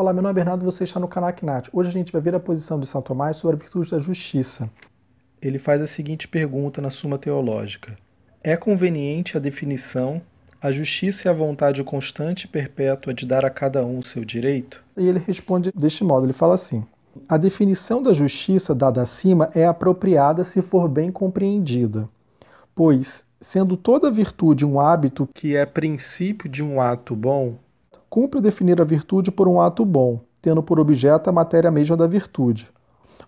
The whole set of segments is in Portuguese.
Olá, meu nome é Bernardo você está no canal Knat. Hoje a gente vai ver a posição de São Tomás sobre a virtude da justiça. Ele faz a seguinte pergunta na Suma Teológica: É conveniente a definição, a justiça é a vontade constante e perpétua de dar a cada um o seu direito? E ele responde deste modo: ele fala assim. A definição da justiça dada acima é apropriada se for bem compreendida, pois, sendo toda virtude um hábito que é princípio de um ato bom, cumpre definir a virtude por um ato bom, tendo por objeto a matéria mesma da virtude.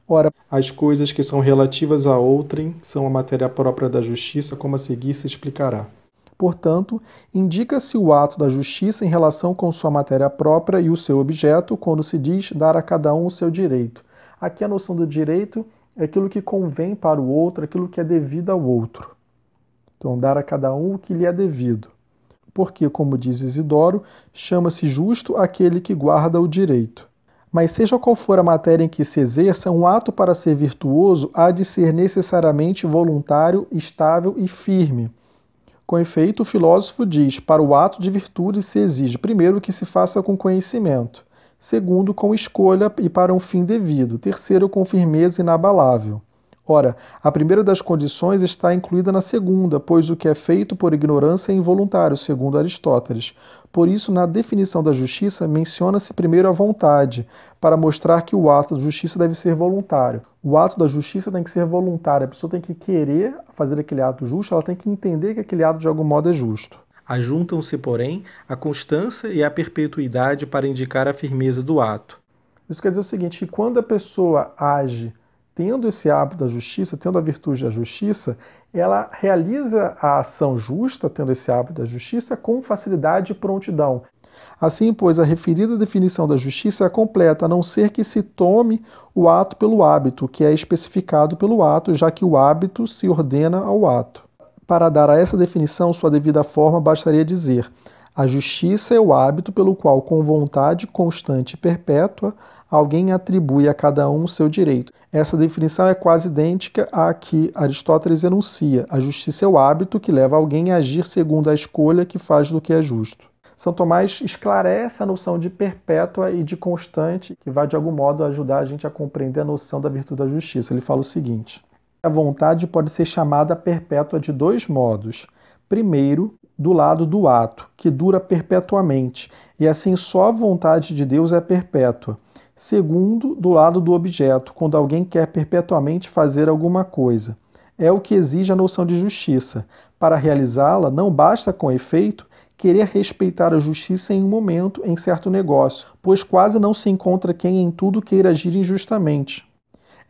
Ora, as coisas que são relativas a outrem são a matéria própria da justiça, como a seguir se explicará. Portanto, indica-se o ato da justiça em relação com sua matéria própria e o seu objeto quando se diz dar a cada um o seu direito. Aqui a noção do direito é aquilo que convém para o outro, aquilo que é devido ao outro. Então, dar a cada um o que lhe é devido porque, como diz Isidoro, chama-se justo aquele que guarda o direito. Mas, seja qual for a matéria em que se exerça, um ato para ser virtuoso há de ser necessariamente voluntário, estável e firme. Com efeito, o filósofo diz: para o ato de virtude se exige, primeiro, que se faça com conhecimento, segundo, com escolha e para um fim devido, terceiro, com firmeza inabalável. Ora, a primeira das condições está incluída na segunda, pois o que é feito por ignorância é involuntário, segundo Aristóteles. Por isso, na definição da justiça, menciona-se primeiro a vontade, para mostrar que o ato da justiça deve ser voluntário. O ato da justiça tem que ser voluntário, a pessoa tem que querer fazer aquele ato justo, ela tem que entender que aquele ato de algum modo é justo. Ajuntam-se, porém, a constância e a perpetuidade para indicar a firmeza do ato. Isso quer dizer o seguinte: quando a pessoa age tendo esse hábito da justiça, tendo a virtude da justiça, ela realiza a ação justa, tendo esse hábito da justiça, com facilidade e prontidão. Assim, pois, a referida definição da justiça é completa, a não ser que se tome o ato pelo hábito, que é especificado pelo ato, já que o hábito se ordena ao ato. Para dar a essa definição sua devida forma, bastaria dizer: a justiça é o hábito pelo qual, com vontade constante e perpétua, alguém atribui a cada um o seu direito. Essa definição é quase idêntica à que Aristóteles enuncia. A justiça é o hábito que leva alguém a agir segundo a escolha que faz do que é justo. São Tomás esclarece a noção de perpétua e de constante, que vai de algum modo ajudar a gente a compreender a noção da virtude da justiça. Ele fala o seguinte: a vontade pode ser chamada perpétua de dois modos. Primeiro, do lado do ato, que dura perpetuamente, e assim só a vontade de Deus é perpétua. Segundo, do lado do objeto, quando alguém quer perpetuamente fazer alguma coisa. É o que exige a noção de justiça. Para realizá-la, não basta, com efeito, querer respeitar a justiça em um momento, em certo negócio, pois quase não se encontra quem em tudo queira agir injustamente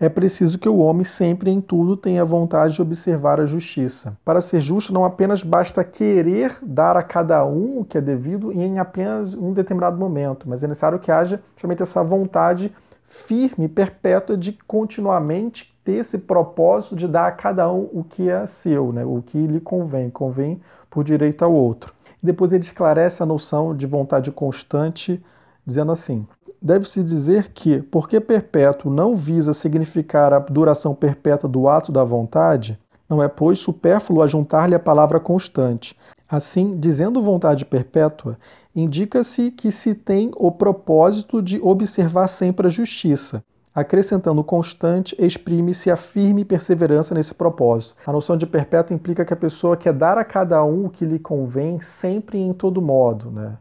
é preciso que o homem sempre em tudo tenha vontade de observar a justiça. Para ser justo, não apenas basta querer dar a cada um o que é devido em apenas um determinado momento, mas é necessário que haja justamente essa vontade firme, perpétua, de continuamente ter esse propósito de dar a cada um o que é seu, né? o que lhe convém, convém por direito ao outro. Depois ele esclarece a noção de vontade constante, dizendo assim: deve-se dizer que, porque perpétuo não visa significar a duração perpétua do ato da vontade, não é, pois, supérfluo ajuntar-lhe a palavra constante. Assim, dizendo vontade perpétua, indica-se que se tem o propósito de observar sempre a justiça. Acrescentando constante, exprime-se a firme perseverança nesse propósito. A noção de perpétua implica que a pessoa quer dar a cada um o que lhe convém sempre e em todo modo. Né?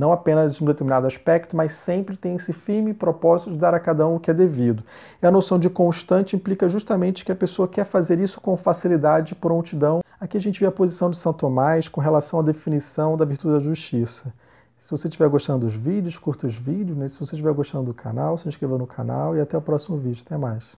não apenas em um determinado aspecto, mas sempre tem esse firme propósito de dar a cada um o que é devido. E a noção de constante implica justamente que a pessoa quer fazer isso com facilidade e prontidão. Aqui a gente vê a posição de São Tomás com relação à definição da virtude da justiça. Se você estiver gostando dos vídeos, curta os vídeos. Né? Se você estiver gostando do canal, se inscreva no canal e até o próximo vídeo. Até mais.